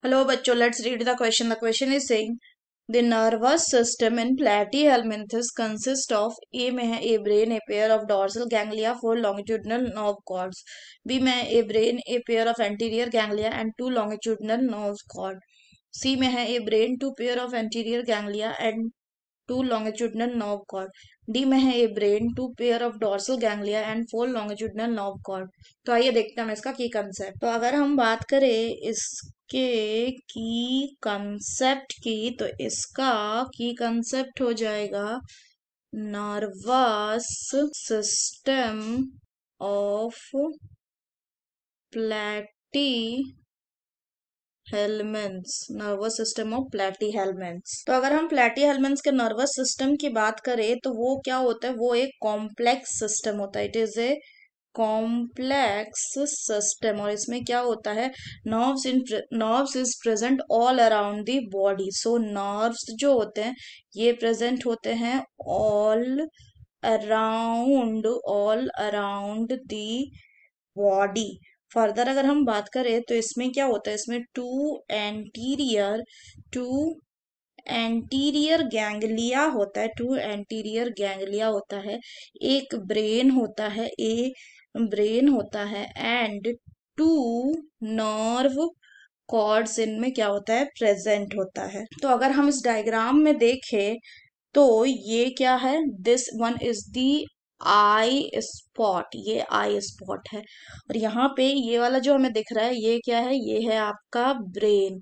Hello, bacho. Let's read the question. The question is saying the nervous system in platyhelminthes consists of A में है a brain, a pair of dorsal ganglia, four longitudinal nerve cords. B में है a brain, a pair of anterior ganglia and two longitudinal nerve cord. C में है a brain, two pair of anterior ganglia and two longitudinal nerve cord D में है a brain two pair of dorsal ganglia and four longitudinal nerve cord तो आइए देखते हैं इसका की कंसेप्ट तो अगर हम बात करें इसके की कंसेप्ट की तो इसका की कंसेप्ट हो जाएगा nervous system of platyhelminthes nervous system of platyhelminthes तो अगर हम प्लेटी हेलमेंट्स के नर्वस सिस्टम की बात करें तो वो क्या होता है वो एक कॉम्प्लेक्स सिस्टम होता है it is a complex system और इसमें क्या होता है nerves in nerves is present all around the body so nerves जो होते हैं ये प्रेजेंट होते हैं all around all around the body further अगर हम बात करें तो इसमें क्या होता है इसमें two anterior two anterior ganglia होता है टू एंटीरियर गैंगलिया होता है एक ब्रेन होता है ए ब्रेन होता है एंड टू नर्व कॉर्ड्स इनमें क्या होता है प्रेजेंट होता है तो अगर हम इस डायग्राम में देखें तो ये क्या है this one is the eye spot ये आई स्पॉट है और यहाँ पे ये वाला जो हमें दिख रहा है ये क्या है ये है आपका ब्रेन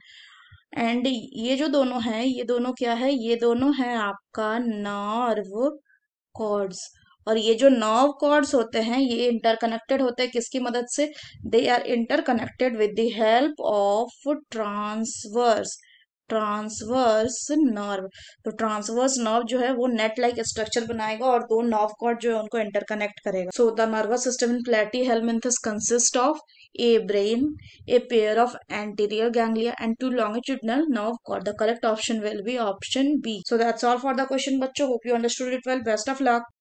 एंड ये जो दोनों है ये दोनों क्या है ये दोनों है आपका नर्व कॉर्ड्स और ये जो नर्व कॉर्ड्स होते हैं ये इंटरकनेक्टेड होते हैं किसकी मदद से they are interconnected with the help of transverse transverse nerve तो ट्रांसवर्स नर्व जो है वो नेट लाइक स्ट्रक्चर बनाएगा और दो नर्व कॉर्ड जो है उनको इंटरकनेक्ट करेगा so the nervous system in platyhelminthes consist of a brain a pair of anterior ganglia and two longitudinal nerve cord the correct option will be option B so that's all for the question बच्चों hope you understood it well best of luck